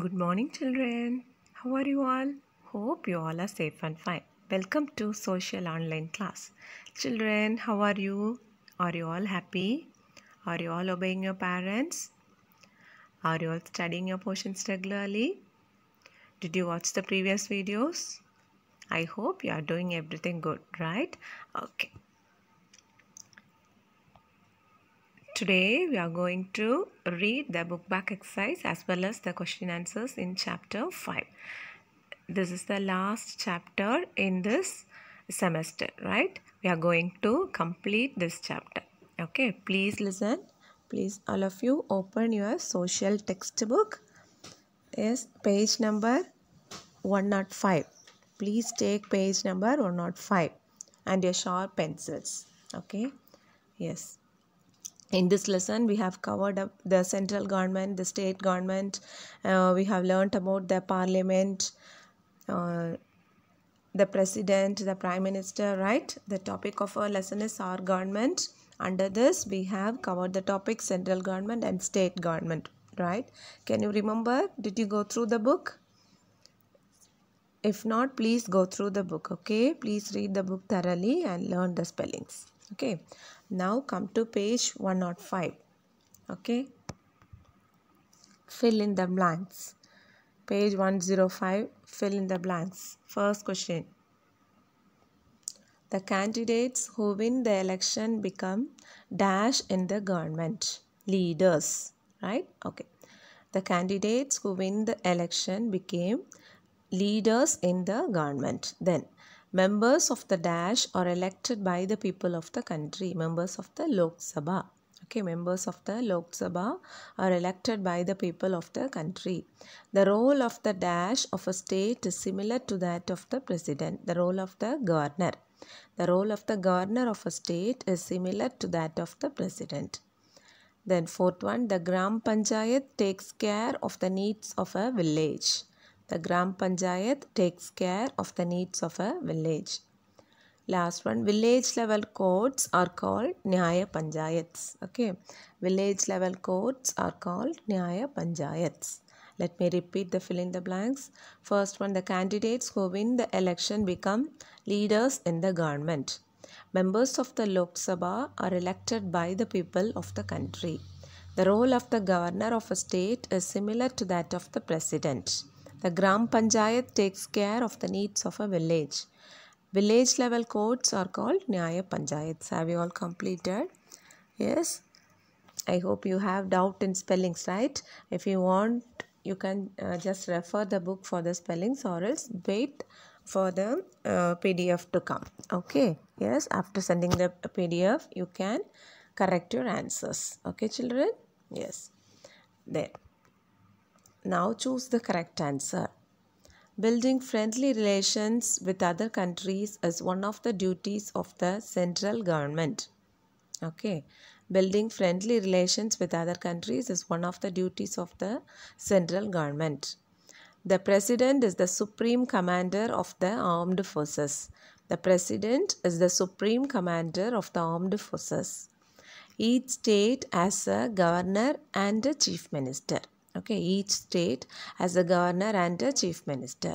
Good morning children. How are you all? Hope you all are safe and fine. Welcome to social online class. Children, how are you? Are you all happy? Are you all obeying your parents? Are you all studying your portions regularly? Did you watch the previous videos? I hope you are doing everything good, right? Okay. Today we are going to read the book back exercise as well as the question answers in chapter 5. This is the last chapter in this semester, right? We are going to complete this chapter. Okay, please listen. Please all of you open your social textbook. Yes, page number 105. Please take page number 105 and your sharp pencils. Okay, yes in this lesson we have covered up the central government the state government uh, we have learned about the parliament uh, the president the prime minister right the topic of our lesson is our government under this we have covered the topic central government and state government right can you remember did you go through the book if not please go through the book okay please read the book thoroughly and learn the spellings okay now come to page 105. Okay. Fill in the blanks. Page 105. Fill in the blanks. First question. The candidates who win the election become dash in the government. Leaders. Right? Okay. The candidates who win the election became leaders in the government. Then members of the dash are elected by the people of the country, members of the Lok Sabha. Okay, members of the Lok Sabha are elected by the people of the country. The role of the dash of a state is similar to that of the president, the role of the governor. The role of the governor of a state is similar to that of the president. Then fourth one, the Gram Panchayat takes care of the needs of a village. The Gram Panchayat takes care of the needs of a village. Last one, village level courts are called Nyaya Panchayats. Okay, village level courts are called Nyaya Panchayats. Let me repeat the fill in the blanks. First one, the candidates who win the election become leaders in the government. Members of the Lok Sabha are elected by the people of the country. The role of the governor of a state is similar to that of the president. The Gram Panchayat takes care of the needs of a village. Village level courts are called Nyaya Panchayats. Have you all completed? Yes. I hope you have doubt in spellings, right? If you want, you can uh, just refer the book for the spellings or else wait for the uh, PDF to come. Okay. Yes. After sending the PDF, you can correct your answers. Okay, children? Yes. There. Now choose the correct answer. Building friendly relations with other countries is one of the duties of the central government. Okay. Building friendly relations with other countries is one of the duties of the central government. The president is the supreme commander of the armed forces. The president is the supreme commander of the armed forces. Each state has a governor and a chief minister okay each state has a governor and a chief minister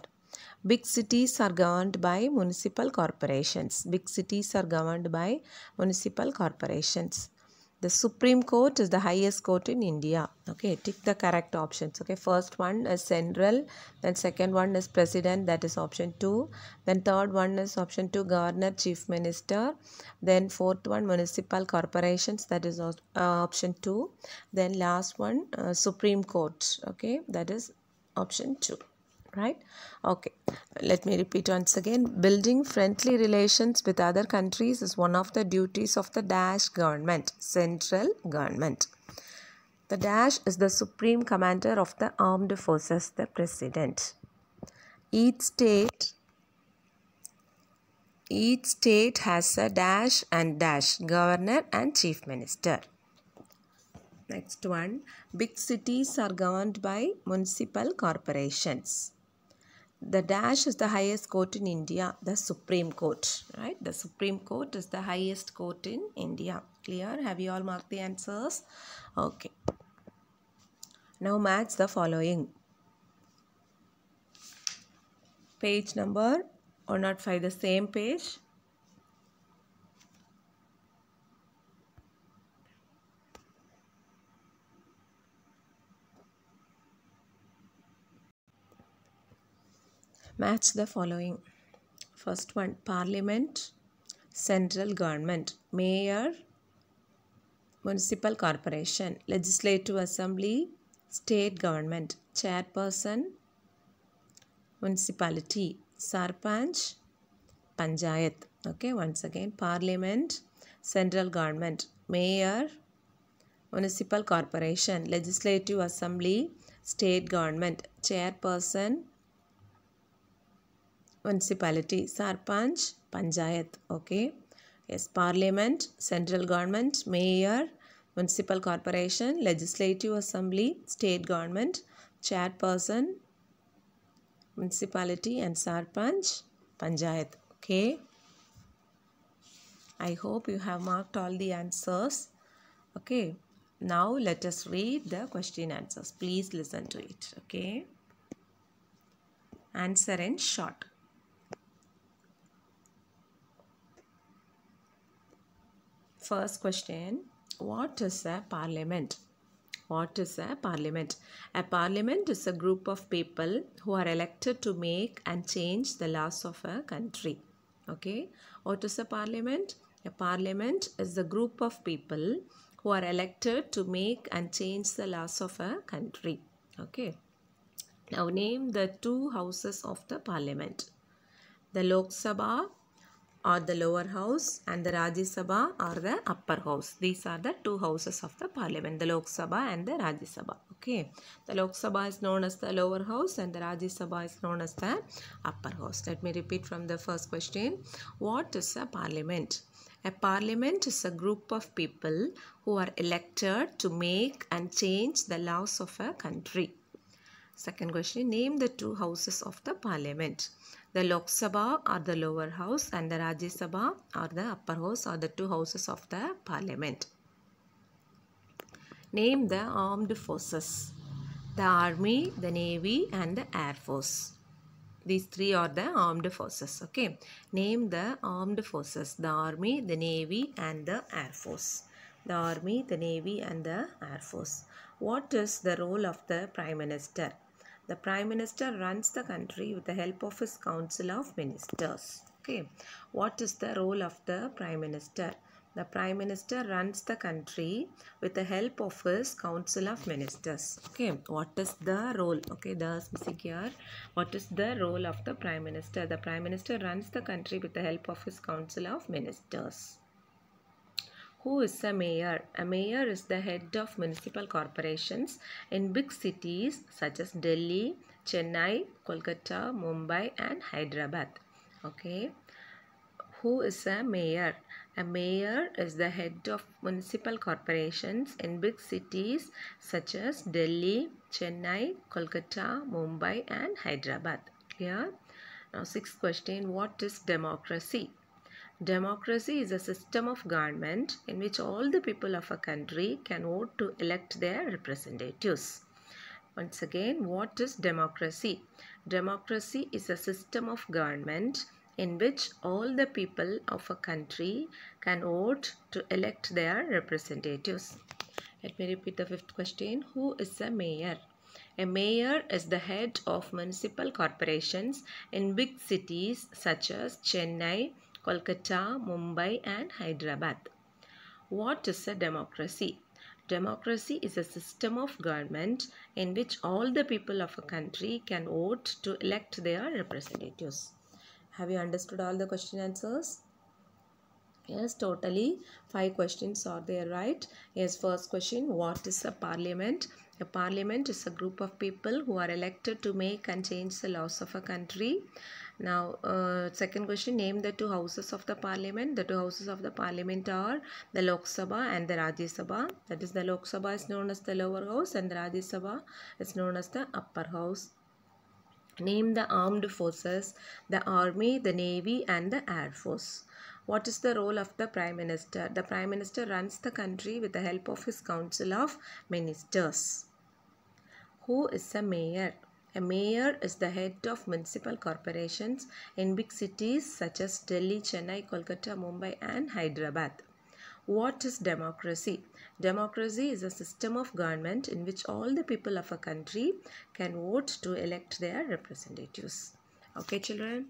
big cities are governed by municipal corporations big cities are governed by municipal corporations the Supreme Court is the highest court in India. Okay, tick the correct options. Okay, first one is Central, then second one is President, that is option 2. Then third one is option 2, Governor, Chief Minister. Then fourth one, Municipal Corporations, that is uh, option 2. Then last one, uh, Supreme Court. Okay, that is option 2 right okay let me repeat once again building friendly relations with other countries is one of the duties of the dash government central government the dash is the supreme commander of the armed forces the president each state each state has a dash and dash governor and chief minister. Next one, big cities are governed by municipal corporations the dash is the highest court in India, the Supreme Court, right? The Supreme Court is the highest court in India. Clear? Have you all marked the answers? Okay. Now match the following. Page number or not find the same page. Match the following. First one, Parliament, Central Government, Mayor, Municipal Corporation, Legislative Assembly, State Government, Chairperson, Municipality, Sarpanch, Panchayat. Okay, once again, Parliament, Central Government, Mayor, Municipal Corporation, Legislative Assembly, State Government, Chairperson, municipality sarpanch panchayat okay yes parliament central government mayor municipal corporation legislative assembly state government chairperson municipality and sarpanch panchayat okay i hope you have marked all the answers okay now let us read the question answers please listen to it okay answer in short First question, what is a parliament? What is a parliament? A parliament is a group of people who are elected to make and change the laws of a country. Okay. What is a parliament? A parliament is a group of people who are elected to make and change the laws of a country. Okay. Now name the two houses of the parliament. The Lok Sabha or the lower house and the Rajya Sabha are the upper house. These are the two houses of the parliament, the Lok Sabha and the Rajya Sabha. Okay. The Lok Sabha is known as the lower house and the Rajya Sabha is known as the upper house. Let me repeat from the first question. What is a parliament? A parliament is a group of people who are elected to make and change the laws of a country. Second question, name the two houses of the parliament. The Lok Sabha are the lower house and the Rajya Sabha are the upper house are the two houses of the parliament. Name the armed forces. The army, the navy and the air force. These three are the armed forces. Okay. Name the armed forces. The army, the navy and the air force. The army, the navy and the air force. What is the role of the prime minister? The Prime Minister runs the country with the help of his Council of Ministers. Okay. What is the role of the Prime Minister? The Prime Minister runs the country with the help of his Council of Ministers. Okay, what is the role? Okay, the is missing here. What is the role of the Prime Minister? The Prime Minister runs the country with the help of his Council of Ministers. Who is a mayor? A mayor is the head of municipal corporations in big cities such as Delhi, Chennai, Kolkata, Mumbai and Hyderabad. Okay. Who is a mayor? A mayor is the head of municipal corporations in big cities such as Delhi, Chennai, Kolkata, Mumbai and Hyderabad. Clear? Now, sixth question, what is democracy? Democracy is a system of government in which all the people of a country can vote to elect their representatives. Once again, what is democracy? Democracy is a system of government in which all the people of a country can vote to elect their representatives. Let me repeat the fifth question. Who is a mayor? A mayor is the head of municipal corporations in big cities such as Chennai, Kolkata, Mumbai and Hyderabad. What is a democracy? Democracy is a system of government in which all the people of a country can vote to elect their representatives. Have you understood all the question answers? Yes, totally. Five questions are there, right? Yes, first question, what is a parliament? A parliament is a group of people who are elected to make and change the laws of a country. Now, uh, second question, name the two houses of the parliament. The two houses of the parliament are the Lok Sabha and the Rajya Sabha. That is the Lok Sabha is known as the lower house and the Rajya Sabha is known as the upper house. Name the armed forces, the army, the navy and the air force. What is the role of the Prime Minister? The Prime Minister runs the country with the help of his Council of Ministers. Who is the mayor? A mayor is the head of municipal corporations in big cities such as Delhi, Chennai, Kolkata, Mumbai and Hyderabad. What is democracy? Democracy is a system of government in which all the people of a country can vote to elect their representatives. Okay children,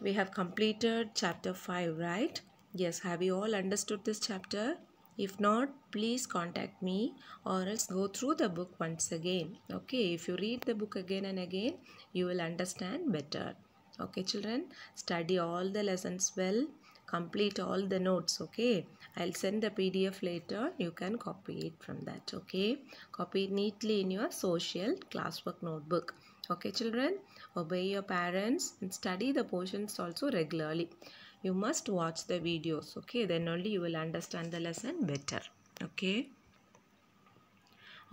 we have completed chapter 5 right? Yes, have you all understood this chapter? if not please contact me or else go through the book once again okay if you read the book again and again you will understand better okay children study all the lessons well complete all the notes okay i'll send the pdf later you can copy it from that okay copy it neatly in your social classwork notebook okay children obey your parents and study the portions also regularly you must watch the videos okay then only you will understand the lesson better okay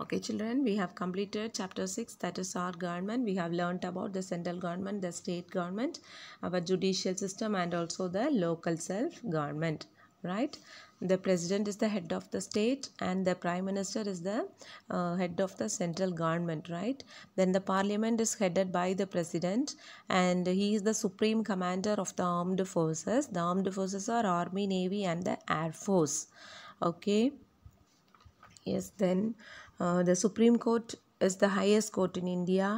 Okay children, we have completed chapter 6 that is our government. We have learnt about the central government, the state government, our judicial system and also the local self-government right the president is the head of the state and the prime minister is the uh, head of the central government right then the parliament is headed by the president and he is the supreme commander of the armed forces the armed forces are army navy and the air force okay yes then uh, the supreme court is the highest court in india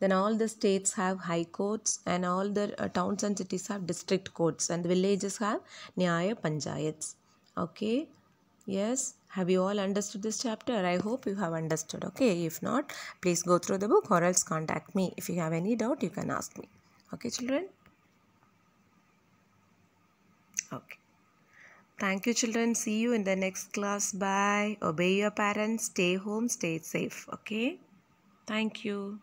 then all the states have high courts and all the uh, towns and cities have district courts and the villages have Nyaya Panchayats. Okay. Yes. Have you all understood this chapter? I hope you have understood. Okay. If not, please go through the book or else contact me. If you have any doubt, you can ask me. Okay, children? Okay. Thank you, children. See you in the next class. Bye. Obey your parents. Stay home. Stay safe. Okay? Thank you.